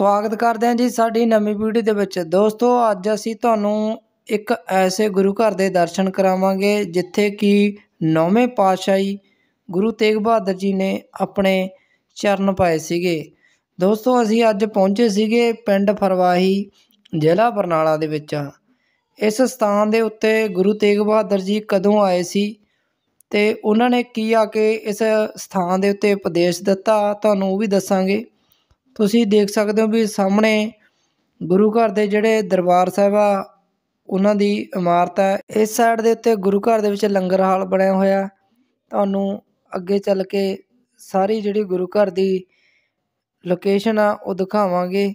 ਸਵਾਗਤ ਕਰਦੇ ਹਾਂ ਜੀ ਸਾਡੀ ਨਵੀਂ ਵੀਡੀਓ ਦੇ ਵਿੱਚ ਦੋਸਤੋ ਅੱਜ ਅਸੀਂ ਤੁਹਾਨੂੰ ਇੱਕ ਐਸੇ ਗੁਰੂ ਘਰ ਦੇ ਦਰਸ਼ਨ ਕਰਾਵਾਂਗੇ ਜਿੱਥੇ ਕਿ ਨੌਵੇਂ ਪਾਤਸ਼ਾਹੀ ਗੁਰੂ ਤੇਗ ਬਹਾਦਰ ਜੀ ਨੇ ਆਪਣੇ ਚਰਨ ਪਾਏ ਸੀਗੇ ਦੋਸਤੋ ਅਸੀਂ ਅੱਜ ਪਹੁੰਚੇ ਸੀਗੇ ਪਿੰਡ ਫਰਵਾਹੀ ਜ਼ਿਲ੍ਹਾ ਬਰਨਾਲਾ ਦੇ ਵਿੱਚ ਇਸ ਸਥਾਨ ਦੇ ਉੱਤੇ ਗੁਰੂ ਤੇਗ ਬਹਾਦਰ ਜੀ ਕਦੋਂ ਆਏ ਸੀ ਤੇ ਉਹਨਾਂ ਨੇ ਕੀ ਆ ਕੇ ਇਸ ਸਥਾਨ ਦੇ ਉੱਤੇ ਉਪਦੇਸ਼ ਦਿੱਤਾ ਤੁਹਾਨੂੰ ਉਹ ਵੀ ਦੱਸਾਂਗੇ ਤੁਸੀਂ ਦੇਖ ਸਕਦੇ ਹੋ ਵੀ ਸਾਹਮਣੇ ਗੁਰੂ ਘਰ ਦੇ ਜਿਹੜੇ ਦਰਬਾਰ ਸਾਹਿਬ ਆ ਉਹਨਾਂ ਦੀ ਇਮਾਰਤ ਹੈ ਇਸ ਸਾਈਡ ਦੇ ਉੱਤੇ ਗੁਰੂ ਘਰ ਦੇ ਵਿੱਚ ਲੰਗਰ ਹਾਲ ਬਣਿਆ ਹੋਇਆ ਤੁਹਾਨੂੰ ਅੱਗੇ ਚੱਲ ਕੇ ਸਾਰੀ ਜਿਹੜੀ ਗੁਰੂ ਘਰ ਦੀ ਲੋਕੇਸ਼ਨ ਆ ਉਹ ਦਿਖਾਵਾਂਗੇ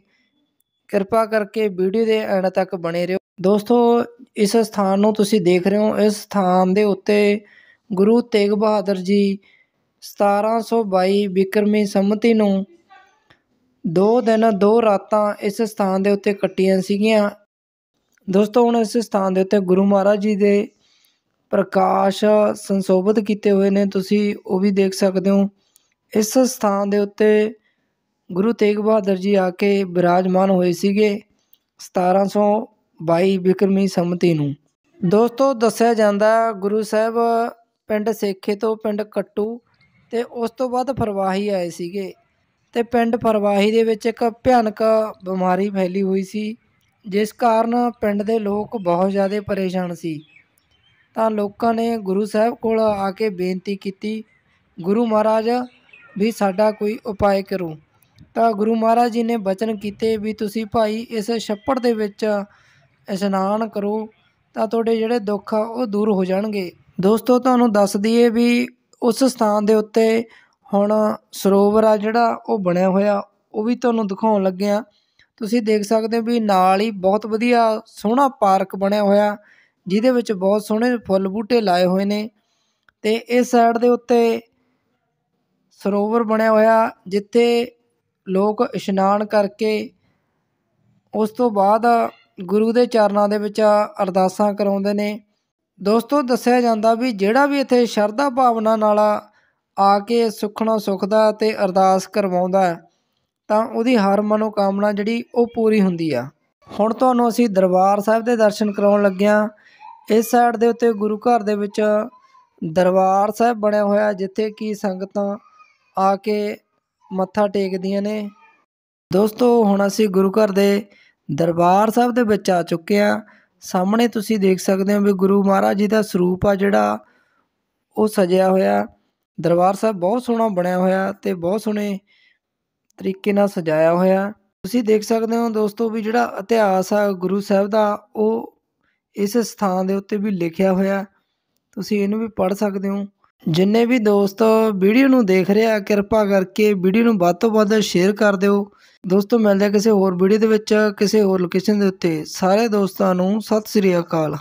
ਕਿਰਪਾ ਕਰਕੇ ਵੀਡੀਓ ਦੇ ਐਂਡ ਤੱਕ ਬਣੇ ਰਹੋ ਦੋਸਤੋ ਇਸ ਸਥਾਨ ਨੂੰ ਤੁਸੀਂ ਦੇਖ ਰਹੇ ਹੋ ਇਸ ਸਥਾਨ ਦੇ ਉੱਤੇ ਗੁਰੂ ਤੇਗ ਬਹਾਦਰ ਜੀ 1722 ਬਿਕਰਮੀ ਸੰਮਤੀ ਨੂੰ ਦੋ ਦਿਨ ਦੋ ਰਾਤਾਂ ਇਸ ਸਥਾਨ ਦੇ ਉੱਤੇ ਕੱਟੀਆਂ ਸੀਗੀਆਂ ਦੋਸਤੋ ਹੁਣ ਇਸ ਸਥਾਨ ਦੇ ਉੱਤੇ ਗੁਰੂ ਮਹਾਰਾਜ ਜੀ ਦੇ ਪ੍ਰਕਾਸ਼ ਸੰਸ਼ੋਭਿਤ ਕੀਤੇ ਹੋਏ ਨੇ ਤੁਸੀਂ ਉਹ ਵੀ ਦੇਖ ਸਕਦੇ ਹੋ ਇਸ ਸਥਾਨ ਦੇ ਉੱਤੇ ਗੁਰੂ ਤੇਗ ਬਹਾਦਰ ਜੀ ਆ ਕੇ ਬਿਰਾਜਮਾਨ ਹੋਏ ਸੀਗੇ 1722 ਬਿਕਰਮੀ ਸੰਮਤੀ ਨੂੰ ਦੋਸਤੋ ਦੱਸਿਆ ਜਾਂਦਾ ਗੁਰੂ ਸਾਹਿਬ ਪਿੰਡ ਸੇਖੇ ਤੋਂ ਪਿੰਡ ਕੱਟੂ ਤੇ ਉਸ ਤੋਂ ਬਾਅਦ ਫਰਵਾਹੀ ਆਏ ਸੀਗੇ ਤੇ ਪਿੰਡ ਪਰਵਾਹੀ ਦੇ ਵਿੱਚ ਇੱਕ ਭਿਆਨਕ ਬਿਮਾਰੀ ਫੈਲੀ ਹੋਈ ਸੀ ਜਿਸ ਕਾਰਨ ਪਿੰਡ ਦੇ ਲੋਕ ਬਹੁਤ ਜ਼ਿਆਦਾ ਪਰੇਸ਼ਾਨ ਸੀ ਤਾਂ ਲੋਕਾਂ ਨੇ ਗੁਰੂ ਸਾਹਿਬ ਕੋਲ ਆ ਕੇ ਬੇਨਤੀ ਕੀਤੀ ਗੁਰੂ ਮਹਾਰਾਜ ਵੀ ਸਾਡਾ ਕੋਈ ਉਪਾਅ ਕਰੋ ਤਾਂ ਗੁਰੂ ਮਹਾਰਾਜ ਜੀ ਨੇ ਬਚਨ ਕੀਤੇ ਵੀ ਤੁਸੀਂ ਭਾਈ ਇਸ ਛੱਪੜ ਦੇ ਵਿੱਚ ਇਸ਼ਨਾਨ ਕਰੋ ਤਾਂ ਤੁਹਾਡੇ ਜਿਹੜੇ ਦੁੱਖ ਆ ਉਹ ਦੂਰ ਹੋ ਜਾਣਗੇ ਦੋਸਤੋ ਤੁਹਾਨੂੰ ਦੱਸ ਦਈਏ ਵੀ ਉਸ ਸਥਾਨ ਦੇ ਉੱਤੇ ਹੁਣ ਸਰੋਵਰ ਆ ਜਿਹੜਾ ਉਹ ਬਣਿਆ ਹੋਇਆ ਉਹ ਵੀ ਤੁਹਾਨੂੰ ਦਿਖਾਉਣ ਲੱਗੇ ਆ ਤੁਸੀਂ ਦੇਖ ਸਕਦੇ ਹੋ ਵੀ ਨਾਲ ਹੀ ਬਹੁਤ ਵਧੀਆ ਸੋਹਣਾ ਪਾਰਕ ਬਣਿਆ ਹੋਇਆ ਜਿਹਦੇ ਵਿੱਚ ਬਹੁਤ ਸੋਹਣੇ ਫੁੱਲ ਬੂਟੇ ਲਾਏ ਹੋਏ ਨੇ ਤੇ ਇਸ ਸਾਈਡ ਦੇ ਉੱਤੇ ਸਰੋਵਰ ਬਣਿਆ ਹੋਇਆ ਜਿੱਥੇ ਲੋਕ ਇਸ਼ਨਾਨ ਕਰਕੇ ਉਸ ਤੋਂ ਬਾਅਦ ਗੁਰੂ ਦੇ ਚਰਨਾਂ ਦੇ ਵਿੱਚ ਅਰਦਾਸਾਂ ਕਰਾਉਂਦੇ ਨੇ ਦੋਸਤੋ ਦੱਸਿਆ ਜਾਂਦਾ ਵੀ ਜਿਹੜਾ ਵੀ ਇੱਥੇ ਸ਼ਰਧਾ ਭਾਵਨਾ ਨਾਲ ਆ ਕੇ ਸੁਖਣਾ ਸੁਖਦਾ ਤੇ ਅਰਦਾਸ ਕਰਵਾਉਂਦਾ ਤਾਂ ਉਹਦੀ ਹਰ ਮਨੋ ਕਾਮਨਾ ਜਿਹੜੀ ਉਹ ਪੂਰੀ ਹੁੰਦੀ ਆ ਹੁਣ ਤੁਹਾਨੂੰ ਅਸੀਂ ਦਰਬਾਰ ਸਾਹਿਬ ਦੇ ਦਰਸ਼ਨ ਕਰਾਉਣ ਲੱਗੇ ਆ ਇਸ ਸਾਈਡ ਦੇ ਉੱਤੇ ਗੁਰੂ ਘਰ ਦੇ ਵਿੱਚ ਦਰਬਾਰ ਸਾਹਿਬ ਬਣਿਆ ਹੋਇਆ ਜਿੱਥੇ ਕੀ ਸੰਗਤਾਂ ਆ ਕੇ ਮੱਥਾ ਟੇਕਦੀਆਂ ਨੇ ਦੋਸਤੋ ਹੁਣ ਅਸੀਂ ਗੁਰੂ ਘਰ ਦੇ ਦਰਬਾਰ ਸਾਹਿਬ ਦੇ ਵਿੱਚ ਆ ਚੁੱਕੇ ਆ ਸਾਹਮਣੇ ਤੁਸੀਂ ਦੇਖ ਸਕਦੇ ਹੋ ਵੀ ਗੁਰੂ ਮਹਾਰਾਜ ਜੀ ਦਾ ਸਰੂਪ ਆ ਜਿਹੜਾ ਉਹ ਸਜਿਆ ਹੋਇਆ ਦਰਬਾਰ ਸਾਹਿਬ ਬਹੁਤ ਸੋਹਣਾ ਬਣਿਆ ਹੋਇਆ ਤੇ ਬਹੁਤ ਸੋਹਣੇ ਤਰੀਕੇ ਨਾਲ ਸਜਾਇਆ ਹੋਇਆ ਤੁਸੀਂ ਦੇਖ ਸਕਦੇ ਹੋ ਦੋਸਤੋ ਵੀ ਜਿਹੜਾ ਇਤਿਹਾਸ ਆ ਗੁਰੂ ਸਾਹਿਬ ਦਾ ਉਹ ਇਸ ਸਥਾਨ ਦੇ ਉੱਤੇ ਵੀ ਲਿਖਿਆ ਹੋਇਆ ਤੁਸੀਂ ਇਹਨੂੰ ਵੀ ਪੜ੍ਹ ਸਕਦੇ ਹੋ ਜਿੰਨੇ ਵੀ ਦੋਸਤ ਵੀਡੀਓ ਨੂੰ ਦੇਖ ਰਹੇ ਆ ਕਿਰਪਾ ਕਰਕੇ ਵੀਡੀਓ ਨੂੰ ਵੱਧ ਤੋਂ ਵੱਧ ਸ਼ੇਅਰ ਕਰ ਦਿਓ ਦੋਸਤੋ ਮਿਲਦੇ ਕਿਸੇ ਹੋਰ ਵੀਡੀਓ ਦੇ ਵਿੱਚ ਕਿਸੇ ਹੋਰ ਲੋਕੇਸ਼ਨ ਦੇ ਉੱਤੇ ਸਾਰੇ ਦੋਸਤਾਂ ਨੂੰ ਸਤਿ ਸ੍ਰੀ ਅਕਾਲ